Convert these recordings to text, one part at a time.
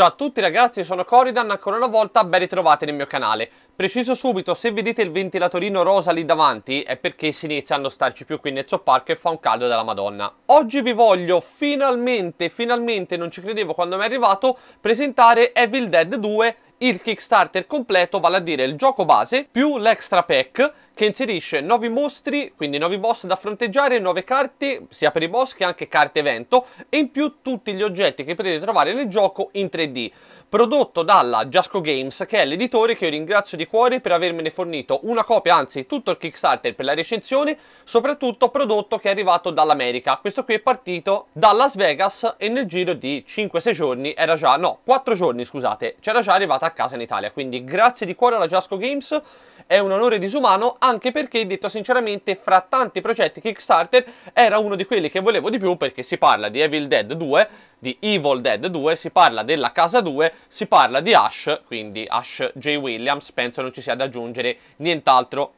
Ciao a tutti ragazzi, sono Coridan, ancora una volta ben ritrovati nel mio canale. Preciso subito, se vedete il ventilatorino rosa lì davanti è perché si inizia a non starci più qui nel Zoo Park e fa un caldo della madonna. Oggi vi voglio finalmente, finalmente, non ci credevo quando mi è arrivato, presentare Evil Dead 2 il Kickstarter completo, vale a dire il gioco base più l'extra pack che inserisce nuovi mostri, quindi nuovi boss da fronteggiare, nuove carte, sia per i boss che anche carte evento, e in più tutti gli oggetti che potete trovare nel gioco in 3D. Prodotto dalla Jasco Games, che è l'editore che io ringrazio di cuore per avermene fornito una copia, anzi tutto il Kickstarter per la recensione, soprattutto prodotto che è arrivato dall'America. Questo qui è partito da Las Vegas e nel giro di 5-6 giorni era già, no, 4 giorni scusate, c'era già arrivata a casa in Italia. Quindi grazie di cuore alla Jasco Games, è un onore disumano anche perché, detto sinceramente, fra tanti progetti Kickstarter era uno di quelli che volevo di più perché si parla di Evil Dead 2, di Evil Dead 2, si parla della Casa 2, si parla di Ash, quindi Ash J. Williams, penso non ci sia da aggiungere nient'altro.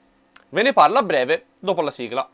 Ve ne parla a breve dopo la sigla.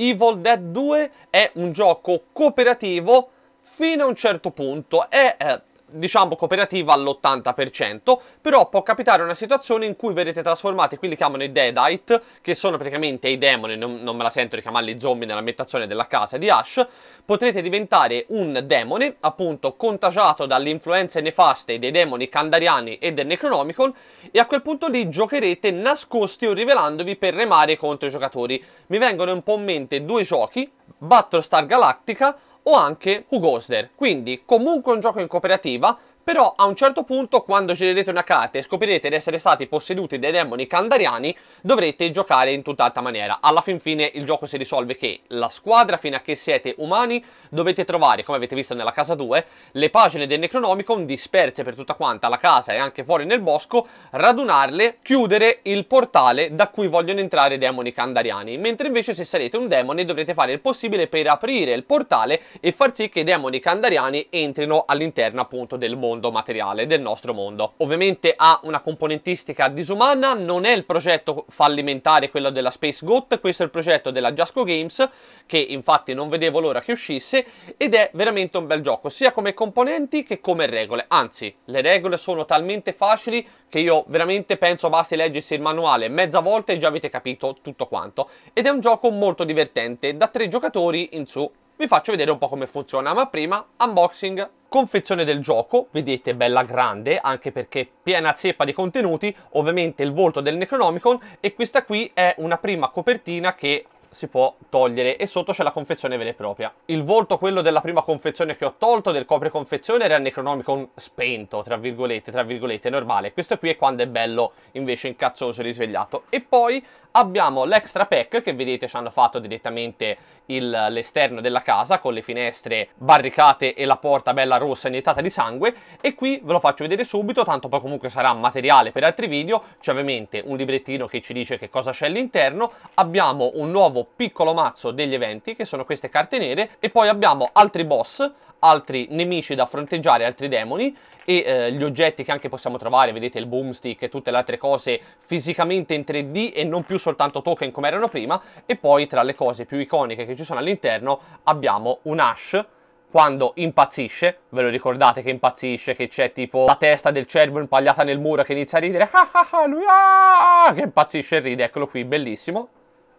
Evil Dead 2 è un gioco cooperativo fino a un certo punto. È eh, diciamo cooperativa all'80%, però può capitare una situazione in cui verrete trasformati quelli che chiamano i Deadite, che sono praticamente i demoni, non, non me la sento di chiamarli zombie nell'ambientazione della casa di Ash, potrete diventare un demone, appunto contagiato dalle influenze nefaste dei demoni candariani e del Necronomicon, e a quel punto lì giocherete nascosti o rivelandovi per remare contro i giocatori. Mi vengono un po' in mente due giochi, Battlestar Galactica, o anche Who Goes Quindi comunque un gioco in cooperativa però a un certo punto quando girerete una carta e scoprirete di essere stati posseduti dai demoni candariani dovrete giocare in tutt'altra maniera. Alla fin fine il gioco si risolve che la squadra fino a che siete umani dovete trovare, come avete visto nella casa 2, le pagine del Necronomicon disperse per tutta quanta la casa e anche fuori nel bosco, radunarle, chiudere il portale da cui vogliono entrare i demoni candariani, mentre invece se sarete un demone dovrete fare il possibile per aprire il portale e far sì che i demoni candariani entrino all'interno appunto del mondo mondo materiale, del nostro mondo. Ovviamente ha una componentistica disumana, non è il progetto fallimentare quello della Space Goat, questo è il progetto della Jasco Games, che infatti non vedevo l'ora che uscisse, ed è veramente un bel gioco, sia come componenti che come regole. Anzi, le regole sono talmente facili che io veramente penso basti leggersi il manuale mezza volta e già avete capito tutto quanto. Ed è un gioco molto divertente, da tre giocatori in su. Vi faccio vedere un po' come funziona, ma prima unboxing Confezione del gioco, vedete bella grande, anche perché piena zeppa di contenuti, ovviamente il volto del Necronomicon e questa qui è una prima copertina che si può togliere e sotto c'è la confezione vera e propria. Il volto, quello della prima confezione che ho tolto, del copre confezione, era Necronomicon spento, tra virgolette, tra virgolette, normale. Questo qui è quando è bello, invece incazzoso e risvegliato. E poi abbiamo l'extra pack che vedete ci hanno fatto direttamente l'esterno della casa con le finestre barricate e la porta bella rossa iniettata di sangue e qui ve lo faccio vedere subito tanto poi comunque sarà materiale per altri video c'è ovviamente un librettino che ci dice che cosa c'è all'interno abbiamo un nuovo piccolo mazzo degli eventi che sono queste carte nere e poi abbiamo altri boss altri nemici da fronteggiare, altri demoni e eh, gli oggetti che anche possiamo trovare, vedete il boomstick e tutte le altre cose fisicamente in 3D e non più soltanto token come erano prima e poi tra le cose più iconiche che ci sono all'interno abbiamo un Ash quando impazzisce, ve lo ricordate che impazzisce, che c'è tipo la testa del cervo impagliata nel muro che inizia a ridere, ah, ah, ah, lui ah, che impazzisce e ride, eccolo qui, bellissimo.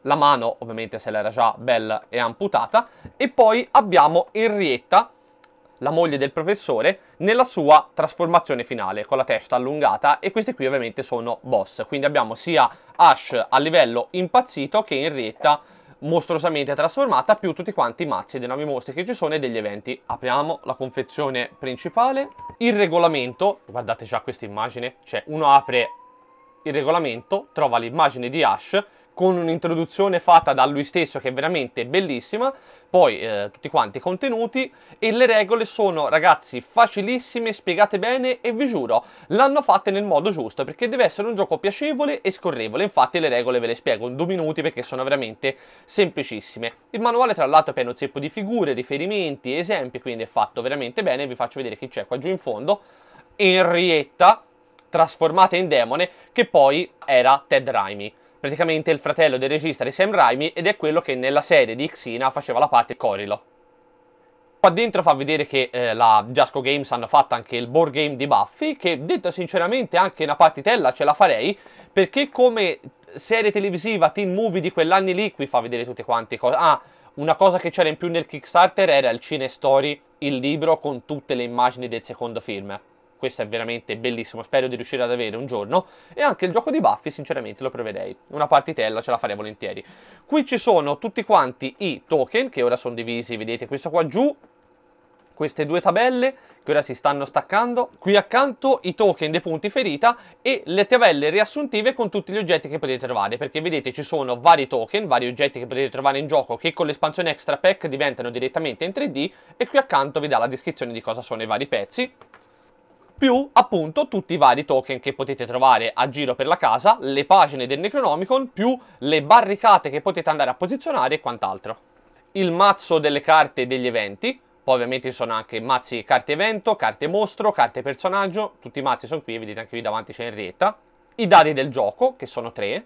La mano ovviamente se l'era già bella e amputata. E poi abbiamo Henrietta, la moglie del professore, nella sua trasformazione finale, con la testa allungata, e questi qui ovviamente sono boss. Quindi abbiamo sia Ash a livello impazzito che in retta mostruosamente trasformata, più tutti quanti i mazzi dei nomi mostri che ci sono e degli eventi. Apriamo la confezione principale, il regolamento, guardate già questa immagine, cioè uno apre il regolamento, trova l'immagine di Ash, con un'introduzione fatta da lui stesso che è veramente bellissima, poi eh, tutti quanti i contenuti e le regole sono ragazzi facilissime, spiegate bene e vi giuro l'hanno fatta nel modo giusto perché deve essere un gioco piacevole e scorrevole, infatti le regole ve le spiego in due minuti perché sono veramente semplicissime. Il manuale tra l'altro è pieno zeppo di figure, riferimenti, esempi, quindi è fatto veramente bene, vi faccio vedere chi c'è qua giù in fondo, Henrietta trasformata in demone che poi era Ted Raimi praticamente il fratello del regista di Sam Raimi ed è quello che nella serie di Xina faceva la parte di Corilo. Qua dentro fa vedere che eh, la Jasco Games hanno fatto anche il board game di Buffy, che detto sinceramente anche una partitella ce la farei, perché come serie televisiva, teen movie di quell'anno lì, qui fa vedere tutte quante cose. Ah, una cosa che c'era in più nel Kickstarter era il Cine Story, il libro con tutte le immagini del secondo film questo è veramente bellissimo, spero di riuscire ad avere un giorno. E anche il gioco di Buffy, sinceramente, lo proverei. Una partitella ce la farei volentieri. Qui ci sono tutti quanti i token che ora sono divisi, vedete questo qua giù, queste due tabelle che ora si stanno staccando. Qui accanto i token dei punti ferita e le tabelle riassuntive con tutti gli oggetti che potete trovare, perché vedete ci sono vari token, vari oggetti che potete trovare in gioco che con l'espansione extra pack diventano direttamente in 3D e qui accanto vi dà la descrizione di cosa sono i vari pezzi più appunto tutti i vari token che potete trovare a giro per la casa, le pagine del Necronomicon, più le barricate che potete andare a posizionare e quant'altro. Il mazzo delle carte degli eventi, poi ovviamente ci sono anche mazzi carte evento, carte mostro, carte personaggio, tutti i mazzi sono qui, vedete anche qui davanti c'è Henrietta. I dadi del gioco, che sono tre,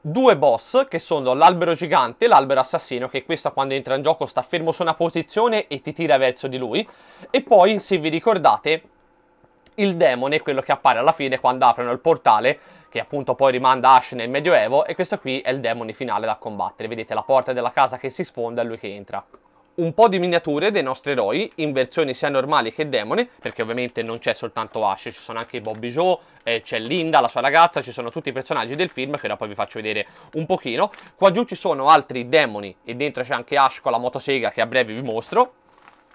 due boss che sono l'albero gigante e l'albero assassino che questa quando entra in gioco sta fermo su una posizione e ti tira verso di lui e poi se vi ricordate il demone quello che appare alla fine quando aprono il portale che appunto poi rimanda Ash nel medioevo e questo qui è il demone finale da combattere vedete la porta della casa che si sfonda e lui che entra un po' di miniature dei nostri eroi in versioni sia normali che demone, perché ovviamente non c'è soltanto Ash, ci sono anche Bobby Joe, eh, c'è Linda, la sua ragazza, ci sono tutti i personaggi del film che dopo vi faccio vedere un pochino. Qua giù ci sono altri demoni e dentro c'è anche Ash con la motosega che a breve vi mostro.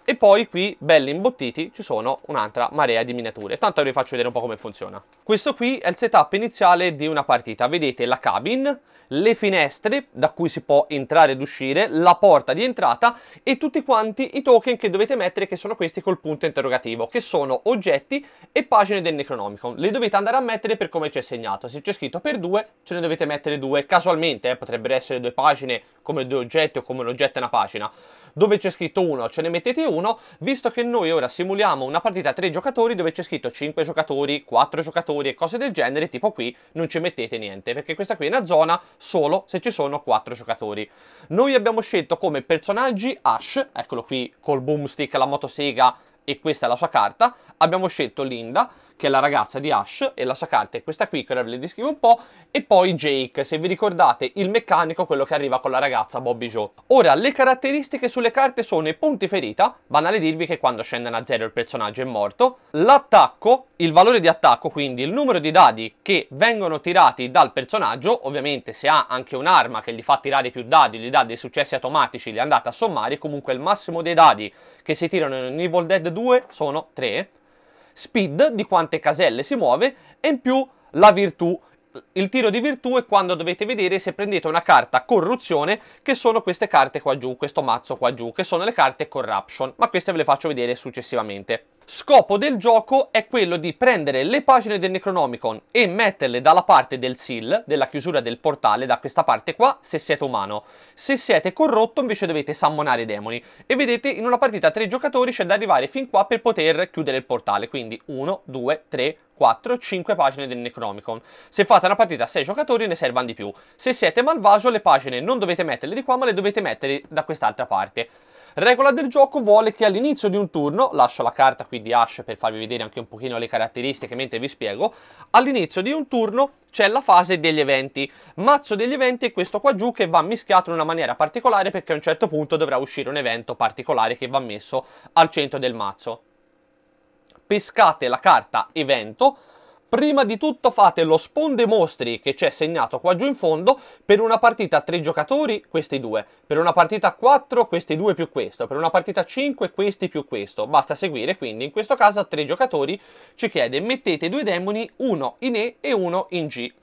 E poi qui, belli imbottiti, ci sono un'altra marea di miniature. Tanto vi faccio vedere un po' come funziona. Questo qui è il setup iniziale di una partita. Vedete la cabin, le finestre da cui si può entrare ed uscire, la porta di entrata e tutti quanti i token che dovete mettere che sono questi col punto interrogativo, che sono oggetti e pagine del Necronomicon. Le dovete andare a mettere per come c'è segnato. Se c'è scritto per due, ce ne dovete mettere due casualmente, eh, potrebbero essere due pagine come due oggetti o come un oggetto e una pagina dove c'è scritto 1 ce ne mettete uno, visto che noi ora simuliamo una partita a 3 giocatori dove c'è scritto 5 giocatori, 4 giocatori e cose del genere, tipo qui non ci mettete niente, perché questa qui è una zona solo se ci sono 4 giocatori. Noi abbiamo scelto come personaggi Ash, eccolo qui col boomstick, la motosega e questa è la sua carta, abbiamo scelto Linda, che è la ragazza di Ash, e la sua carta è questa qui, che ora ve le descrivo un po', e poi Jake, se vi ricordate, il meccanico, quello che arriva con la ragazza Bobby Joe. Ora, le caratteristiche sulle carte sono i punti ferita, banale dirvi che quando scendono a zero il personaggio è morto, l'attacco, il valore di attacco, quindi il numero di dadi che vengono tirati dal personaggio, ovviamente se ha anche un'arma che gli fa tirare più dadi, gli dà dei successi automatici, li andate a sommare, comunque il massimo dei dadi che si tirano in Evil Dead 2 sono 3, speed di quante caselle si muove e in più la virtù il tiro di virtù è quando dovete vedere se prendete una carta corruzione che sono queste carte qua giù, questo mazzo qua giù, che sono le carte corruption, ma queste ve le faccio vedere successivamente. Scopo del gioco è quello di prendere le pagine del Necronomicon e metterle dalla parte del seal, della chiusura del portale, da questa parte qua, se siete umano. Se siete corrotto invece dovete sammonare i demoni. E vedete in una partita a tre giocatori c'è da arrivare fin qua per poter chiudere il portale, quindi 1, 2, 3, 4, 5 pagine del Necronomicon. Se fate una partita a 6 giocatori ne servono di più. Se siete malvagio le pagine non dovete metterle di qua ma le dovete mettere da quest'altra parte. Regola del gioco vuole che all'inizio di un turno, lascio la carta qui di Ash per farvi vedere anche un pochino le caratteristiche mentre vi spiego, all'inizio di un turno c'è la fase degli eventi. Mazzo degli eventi è questo qua giù che va mischiato in una maniera particolare perché a un certo punto dovrà uscire un evento particolare che va messo al centro del mazzo. Pescate la carta evento prima di tutto fate lo sponde mostri che c'è segnato qua giù in fondo per una partita a 3 giocatori questi due, per una partita a 4 questi due più questo, per una partita a 5 questi più questo, basta seguire quindi in questo caso a 3 giocatori ci chiede mettete due demoni, uno in E e uno in G.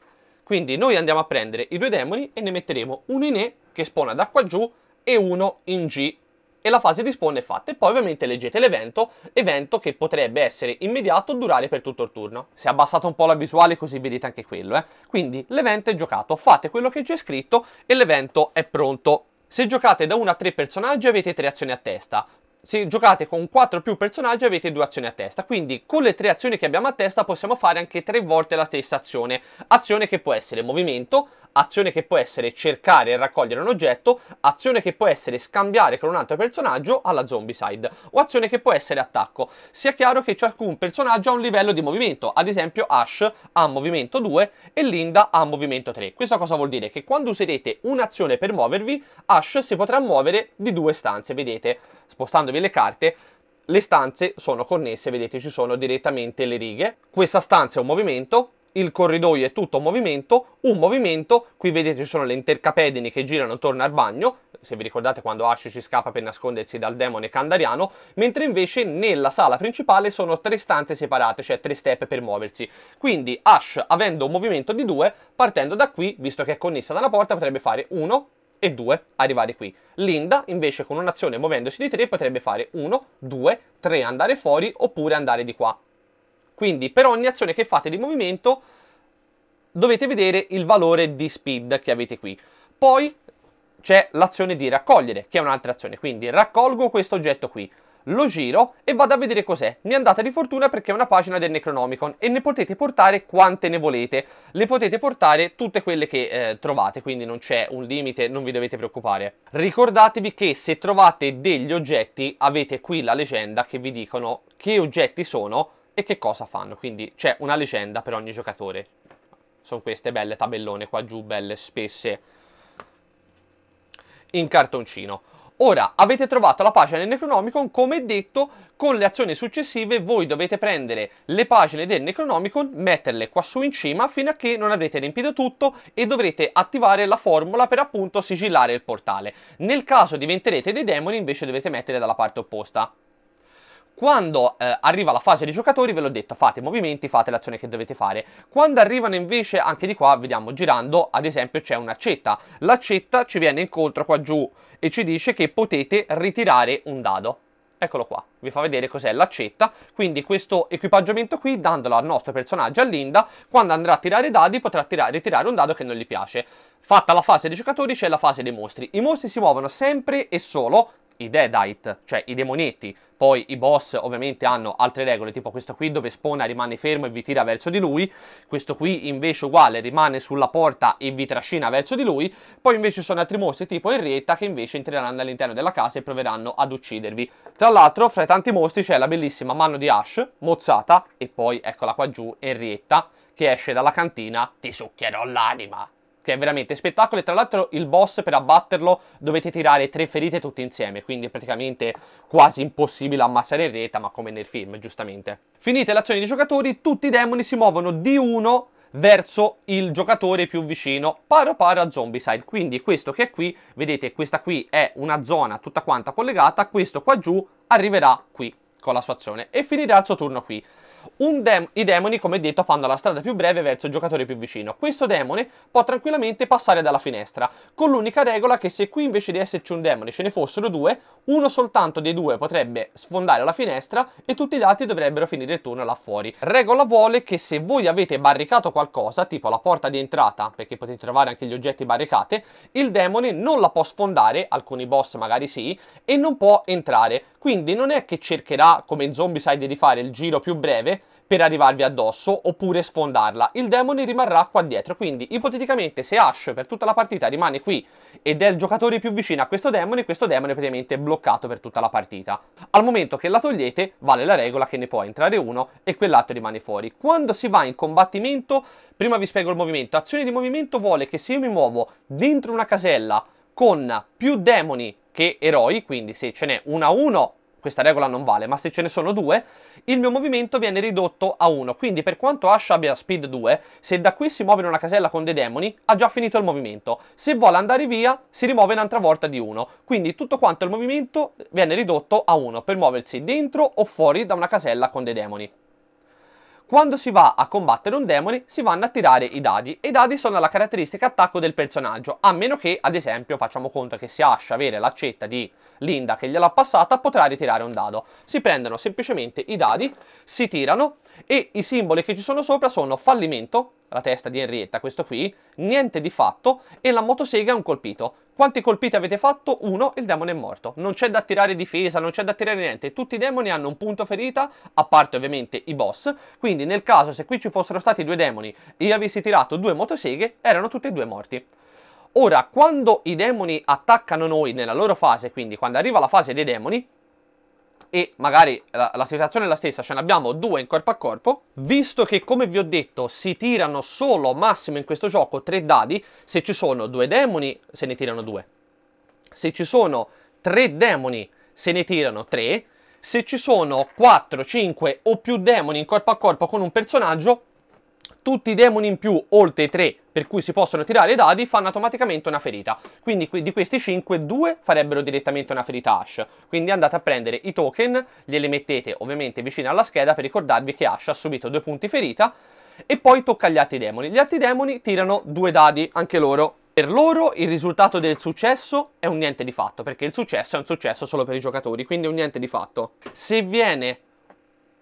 Quindi noi andiamo a prendere i due demoni e ne metteremo uno in E che spona da qua giù e uno in G e la fase di spawn è fatta e poi ovviamente leggete l'evento, evento che potrebbe essere immediato o durare per tutto il turno. Si è abbassata un po' la visuale così vedete anche quello, eh. Quindi l'evento è giocato, fate quello che c'è scritto e l'evento è pronto. Se giocate da 1 a 3 personaggi avete 3 azioni a testa, se giocate con 4 o più personaggi avete 2 azioni a testa, quindi con le 3 azioni che abbiamo a testa possiamo fare anche 3 volte la stessa azione, azione che può essere movimento, azione che può essere cercare e raccogliere un oggetto, azione che può essere scambiare con un altro personaggio alla zombie side, o azione che può essere attacco. Sia chiaro che ciascun personaggio ha un livello di movimento, ad esempio Ash ha movimento 2 e Linda ha movimento 3. Questo cosa vuol dire? Che quando userete un'azione per muovervi, Ash si potrà muovere di due stanze, vedete, spostandovi le carte, le stanze sono connesse, vedete ci sono direttamente le righe. Questa stanza è un movimento, il corridoio è tutto movimento, un movimento, qui vedete ci sono le intercapedini che girano intorno al bagno, se vi ricordate quando Ash ci scappa per nascondersi dal demone candariano, mentre invece nella sala principale sono tre stanze separate, cioè tre step per muoversi. Quindi Ash, avendo un movimento di due, partendo da qui, visto che è connessa dalla porta, potrebbe fare uno e due, arrivare qui. Linda, invece, con un'azione muovendosi di tre, potrebbe fare uno, due, tre, andare fuori, oppure andare di qua. Quindi per ogni azione che fate di movimento dovete vedere il valore di speed che avete qui. Poi c'è l'azione di raccogliere, che è un'altra azione. Quindi raccolgo questo oggetto qui, lo giro e vado a vedere cos'è. Mi è andata di fortuna perché è una pagina del Necronomicon e ne potete portare quante ne volete. Le potete portare tutte quelle che eh, trovate, quindi non c'è un limite, non vi dovete preoccupare. Ricordatevi che se trovate degli oggetti avete qui la leggenda che vi dicono che oggetti sono e che cosa fanno. Quindi c'è una leggenda per ogni giocatore. Sono queste belle tabellone qua giù, belle spesse in cartoncino. Ora avete trovato la pagina del Necronomicon, come detto, con le azioni successive voi dovete prendere le pagine del Necronomicon, metterle qua su in cima fino a che non avrete riempito tutto e dovrete attivare la formula per appunto sigillare il portale. Nel caso diventerete dei demoni invece dovete mettere dalla parte opposta. Quando eh, arriva la fase dei giocatori, ve l'ho detto, fate i movimenti, fate l'azione che dovete fare. Quando arrivano invece, anche di qua, vediamo, girando, ad esempio c'è un'accetta. L'accetta ci viene incontro qua giù e ci dice che potete ritirare un dado. Eccolo qua, vi fa vedere cos'è l'accetta, quindi questo equipaggiamento qui, dandolo al nostro personaggio, a Linda, quando andrà a tirare i dadi potrà tirare, ritirare un dado che non gli piace. Fatta la fase dei giocatori c'è la fase dei mostri. I mostri si muovono sempre e solo, i Deadite, cioè i demonetti, poi i boss ovviamente hanno altre regole, tipo questo qui dove spona rimane fermo e vi tira verso di lui, questo qui invece uguale rimane sulla porta e vi trascina verso di lui, poi invece ci sono altri mostri tipo Henrietta che invece entreranno all'interno della casa e proveranno ad uccidervi. Tra l'altro fra i tanti mostri c'è la bellissima mano di Ash, mozzata, e poi eccola qua giù, Henrietta, che esce dalla cantina, ti succhierò l'anima che è veramente spettacolo e tra l'altro il boss per abbatterlo dovete tirare tre ferite tutte insieme quindi è praticamente quasi impossibile ammassare in rete ma come nel film giustamente finite l'azione dei giocatori tutti i demoni si muovono di uno verso il giocatore più vicino paro paro a Zombicide quindi questo che è qui vedete questa qui è una zona tutta quanta collegata questo qua giù arriverà qui con la sua azione e finirà il suo turno qui de I demoni, come detto, fanno la strada più breve verso il giocatore più vicino. Questo demone può tranquillamente passare dalla finestra, con l'unica regola che se qui invece di esserci un demone ce ne fossero due, uno soltanto dei due potrebbe sfondare la finestra e tutti i dati dovrebbero finire il turno là fuori. Regola vuole che se voi avete barricato qualcosa, tipo la porta di entrata, perché potete trovare anche gli oggetti barricate, il demone non la può sfondare, alcuni boss magari sì, e non può entrare. Quindi non è che cercherà, come in Zombicide, di fare il giro più breve per arrivarvi addosso oppure sfondarla. Il demone rimarrà qua dietro, quindi ipoteticamente se Ash per tutta la partita rimane qui ed è il giocatore più vicino a questo demone, questo demone è praticamente bloccato per tutta la partita. Al momento che la togliete vale la regola che ne può entrare uno e quell'altro rimane fuori. Quando si va in combattimento, prima vi spiego il movimento, azione di movimento vuole che se io mi muovo dentro una casella con più demoni che eroi, quindi se ce n'è uno a uno questa regola non vale, ma se ce ne sono due, il mio movimento viene ridotto a uno. Quindi per quanto Ash abbia speed 2, se da qui si muove in una casella con dei demoni, ha già finito il movimento. Se vuole andare via, si rimuove un'altra volta di uno. Quindi tutto quanto il movimento viene ridotto a uno, per muoversi dentro o fuori da una casella con dei demoni. Quando si va a combattere un demone si vanno a tirare i dadi e i dadi sono la caratteristica attacco del personaggio, a meno che ad esempio facciamo conto che se Ash avere l'accetta di Linda che gliel'ha passata potrà ritirare un dado. Si prendono semplicemente i dadi, si tirano e i simboli che ci sono sopra sono fallimento, la testa di Henrietta, questo qui, niente di fatto e la motosega è un colpito. Quanti colpiti avete fatto? Uno, il demone è morto. Non c'è da tirare difesa, non c'è da tirare niente. Tutti i demoni hanno un punto ferita, a parte ovviamente i boss. Quindi nel caso se qui ci fossero stati due demoni e io avessi tirato due motoseghe, erano tutti e due morti. Ora, quando i demoni attaccano noi nella loro fase, quindi quando arriva la fase dei demoni, e magari la, la situazione è la stessa, ce ne abbiamo due in corpo a corpo, visto che come vi ho detto si tirano solo massimo in questo gioco tre dadi, se ci sono due demoni se ne tirano due, se ci sono tre demoni se ne tirano tre, se ci sono 4, 5 o più demoni in corpo a corpo con un personaggio tutti i demoni in più, oltre i 3 per cui si possono tirare i dadi, fanno automaticamente una ferita. Quindi di questi 5, 2 farebbero direttamente una ferita Ash. Quindi andate a prendere i token, glieli mettete ovviamente vicino alla scheda per ricordarvi che Ash ha subito due punti ferita e poi tocca agli altri demoni. Gli altri demoni tirano due dadi, anche loro. Per loro il risultato del successo è un niente di fatto, perché il successo è un successo solo per i giocatori, quindi è un niente di fatto. Se viene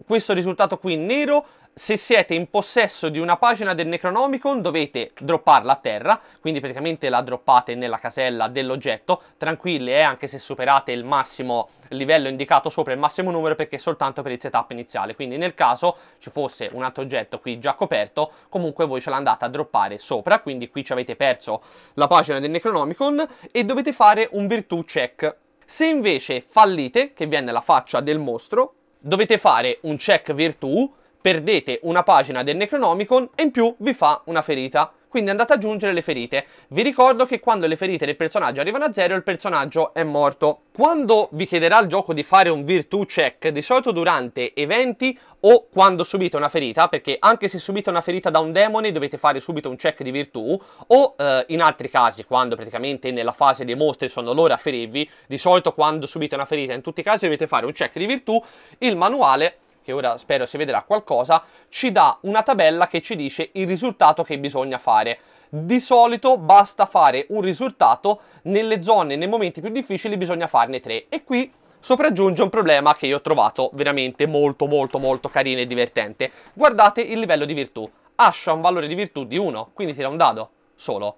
questo risultato qui nero se siete in possesso di una pagina del Necronomicon dovete dropparla a terra, quindi praticamente la droppate nella casella dell'oggetto, tranquilli eh, anche se superate il massimo livello indicato sopra il massimo numero perché è soltanto per il setup iniziale, quindi nel caso ci fosse un altro oggetto qui già coperto, comunque voi ce l'andate a droppare sopra, quindi qui ci avete perso la pagina del Necronomicon e dovete fare un virtù check. Se invece fallite, che viene la faccia del mostro, dovete fare un check virtù perdete una pagina del Necronomicon e in più vi fa una ferita. Quindi andate ad aggiungere le ferite. Vi ricordo che quando le ferite del personaggio arrivano a zero il personaggio è morto. Quando vi chiederà il gioco di fare un virtù check, di solito durante eventi o quando subite una ferita, perché anche se subite una ferita da un demone dovete fare subito un check di virtù, o eh, in altri casi, quando praticamente nella fase dei mostri sono loro a ferirvi, di solito quando subite una ferita in tutti i casi dovete fare un check di virtù, il manuale che ora spero si vedrà qualcosa, ci dà una tabella che ci dice il risultato che bisogna fare. Di solito basta fare un risultato, nelle zone, nei momenti più difficili bisogna farne tre. E qui sopraggiunge un problema che io ho trovato veramente molto molto molto carino e divertente. Guardate il livello di virtù. Ash ha un valore di virtù di 1, quindi tira un dado solo.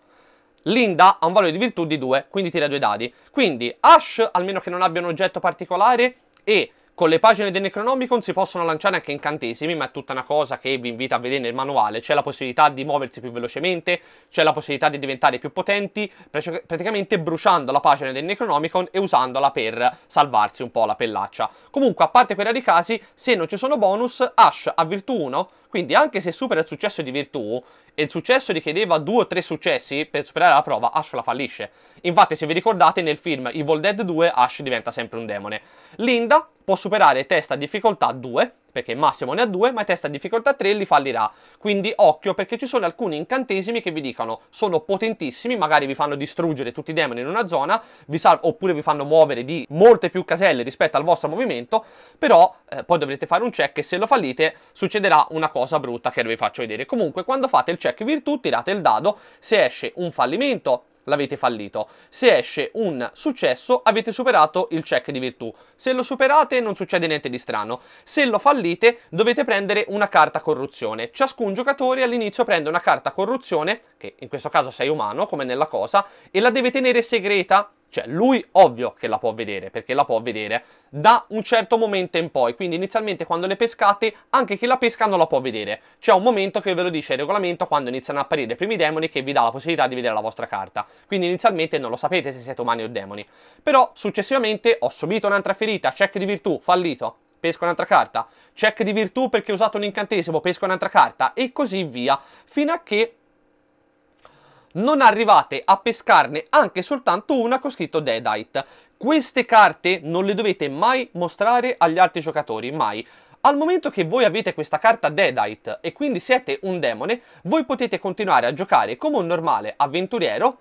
Linda ha un valore di virtù di 2, quindi tira due dadi. Quindi Ash, almeno che non abbia un oggetto particolare, e con le pagine del Necronomicon si possono lanciare anche incantesimi, ma è tutta una cosa che vi invito a vedere nel manuale. C'è la possibilità di muoversi più velocemente, c'è la possibilità di diventare più potenti, praticamente bruciando la pagina del Necronomicon e usandola per salvarsi un po' la pellaccia. Comunque, a parte quella di casi, se non ci sono bonus, Ash ha virtù 1, quindi anche se supera il successo di virtù, e il successo richiedeva due o tre successi per superare la prova, Ash la fallisce. Infatti, se vi ricordate, nel film Evil Dead 2 Ash diventa sempre un demone. Linda può superare test a difficoltà 2 perché il Massimo ne ha due, ma è testa difficoltà 3 e li fallirà. Quindi occhio perché ci sono alcuni incantesimi che vi dicono sono potentissimi, magari vi fanno distruggere tutti i demoni in una zona, vi oppure vi fanno muovere di molte più caselle rispetto al vostro movimento, però eh, poi dovrete fare un check e se lo fallite succederà una cosa brutta che vi faccio vedere. Comunque quando fate il check virtù tirate il dado, se esce un fallimento l'avete fallito. Se esce un successo, avete superato il check di virtù. Se lo superate, non succede niente di strano. Se lo fallite, dovete prendere una carta corruzione. Ciascun giocatore all'inizio prende una carta corruzione, che in questo caso sei umano, come nella cosa, e la deve tenere segreta cioè, lui ovvio che la può vedere, perché la può vedere da un certo momento in poi. Quindi inizialmente quando le pescate, anche chi la pesca non la può vedere. C'è un momento che ve lo dice il regolamento quando iniziano a apparire i primi demoni che vi dà la possibilità di vedere la vostra carta. Quindi inizialmente non lo sapete se siete umani o demoni. Però successivamente ho subito un'altra ferita, check di virtù, fallito, pesco un'altra carta, check di virtù perché ho usato un incantesimo, pesco un'altra carta e così via, fino a che non arrivate a pescarne anche soltanto una con scritto Deadite. Queste carte non le dovete mai mostrare agli altri giocatori, mai. Al momento che voi avete questa carta Deadite e quindi siete un demone, voi potete continuare a giocare come un normale avventuriero,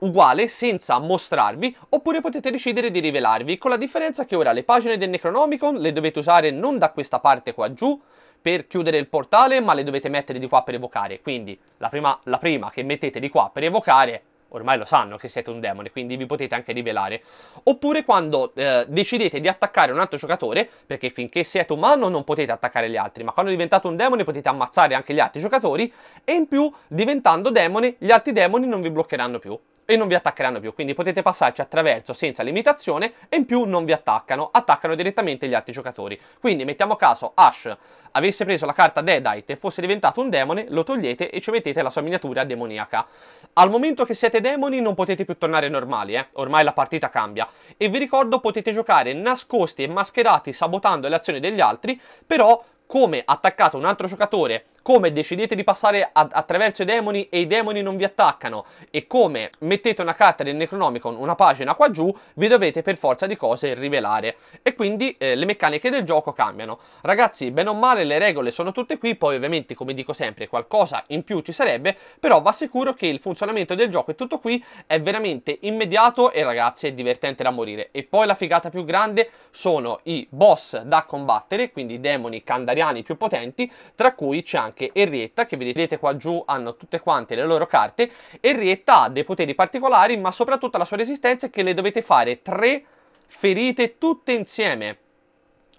uguale senza mostrarvi oppure potete decidere di rivelarvi con la differenza che ora le pagine del Necronomicon le dovete usare non da questa parte qua giù per chiudere il portale, ma le dovete mettere di qua per evocare. Quindi la prima, la prima che mettete di qua per evocare ormai lo sanno che siete un demone, quindi vi potete anche rivelare. Oppure quando eh, decidete di attaccare un altro giocatore, perché finché siete umano non potete attaccare gli altri, ma quando diventate un demone potete ammazzare anche gli altri giocatori, e in più diventando demone gli altri demoni non vi bloccheranno più e non vi attaccheranno più, quindi potete passarci attraverso senza limitazione e in più non vi attaccano, attaccano direttamente gli altri giocatori. Quindi mettiamo caso Ash avesse preso la carta Deadite e fosse diventato un demone, lo togliete e ci mettete la sua miniatura demoniaca. Al momento che siete demoni non potete più tornare normali, eh? ormai la partita cambia. E vi ricordo potete giocare nascosti e mascherati sabotando le azioni degli altri, però come attaccato un altro giocatore come decidete di passare ad, attraverso i demoni e i demoni non vi attaccano e come mettete una carta del Necronomicon una pagina qua giù, vi dovete per forza di cose rivelare. E quindi eh, le meccaniche del gioco cambiano. Ragazzi, bene o male le regole sono tutte qui, poi ovviamente come dico sempre qualcosa in più ci sarebbe, però va sicuro che il funzionamento del gioco è tutto qui è veramente immediato e ragazzi è divertente da morire. E poi la figata più grande sono i boss da combattere, quindi i demoni candariani più potenti, tra cui c'è anche anche Henrietta, che vedete qua giù hanno tutte quante le loro carte. Henrietta ha dei poteri particolari, ma soprattutto la sua resistenza è che le dovete fare tre ferite tutte insieme.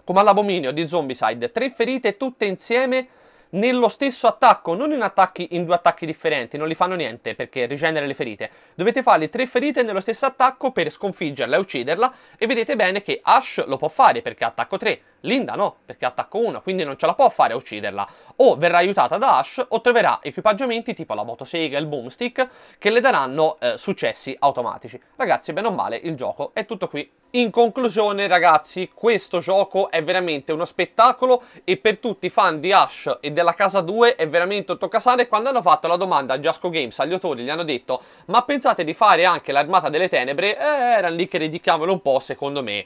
Come all'abominio di Zombicide, tre ferite tutte insieme nello stesso attacco, non in, attacchi, in due attacchi differenti, non li fanno niente perché rigenera le ferite. Dovete fargli tre ferite nello stesso attacco per sconfiggerla e ucciderla e vedete bene che Ash lo può fare perché attacco 3, Linda no, perché attacco 1, quindi non ce la può fare a ucciderla. O verrà aiutata da Ash o troverà equipaggiamenti tipo la motosega e il boomstick che le daranno eh, successi automatici. Ragazzi, bene o male, il gioco è tutto qui. In conclusione ragazzi questo gioco è veramente uno spettacolo e per tutti i fan di Ash e della casa 2 è veramente un toccasane quando hanno fatto la domanda a Jasco Games agli autori gli hanno detto ma pensate di fare anche l'armata delle tenebre? Eh, erano lì che ridichiamolo un po' secondo me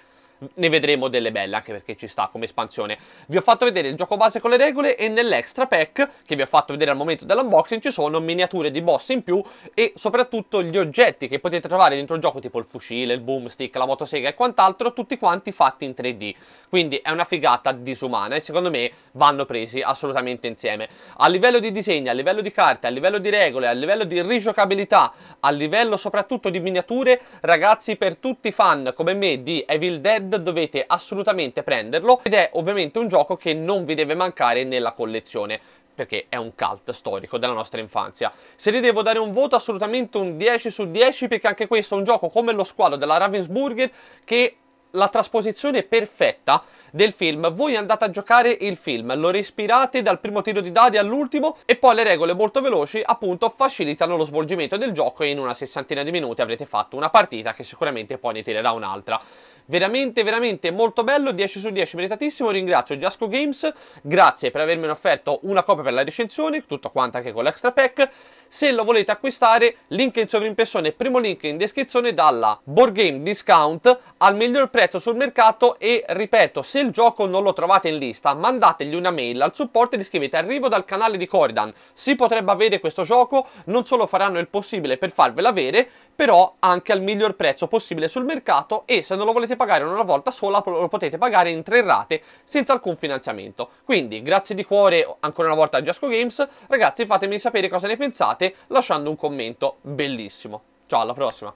ne vedremo delle belle anche perché ci sta come espansione. Vi ho fatto vedere il gioco base con le regole e nell'extra pack che vi ho fatto vedere al momento dell'unboxing ci sono miniature di boss in più e soprattutto gli oggetti che potete trovare dentro il gioco tipo il fucile, il boomstick, la motosega e quant'altro tutti quanti fatti in 3D. Quindi è una figata disumana e secondo me vanno presi assolutamente insieme. A livello di disegno, a livello di carte, a livello di regole, a livello di rigiocabilità, a livello soprattutto di miniature, ragazzi per tutti i fan come me di Evil Dead dovete assolutamente prenderlo ed è ovviamente un gioco che non vi deve mancare nella collezione perché è un cult storico della nostra infanzia. Se gli devo dare un voto assolutamente un 10 su 10 perché anche questo è un gioco come lo squalo della Ravensburger che la trasposizione perfetta del film. Voi andate a giocare il film, lo respirate dal primo tiro di dadi all'ultimo e poi le regole molto veloci appunto facilitano lo svolgimento del gioco e in una sessantina di minuti avrete fatto una partita che sicuramente poi ne tirerà un'altra. Veramente, veramente molto bello, 10 su 10, meritatissimo, ringrazio Jasco Games, grazie per avermi offerto una copia per la recensione, tutto quanto anche con l'extra pack se lo volete acquistare link in sovrimpressione primo link in descrizione dalla board game discount al miglior prezzo sul mercato e ripeto se il gioco non lo trovate in lista mandategli una mail al supporto e gli scrivete arrivo dal canale di Corridan si potrebbe avere questo gioco non solo faranno il possibile per farvelo avere però anche al miglior prezzo possibile sul mercato e se non lo volete pagare una volta sola lo potete pagare in tre rate senza alcun finanziamento quindi grazie di cuore ancora una volta a Jasco Games ragazzi fatemi sapere cosa ne pensate lasciando un commento bellissimo. Ciao, alla prossima!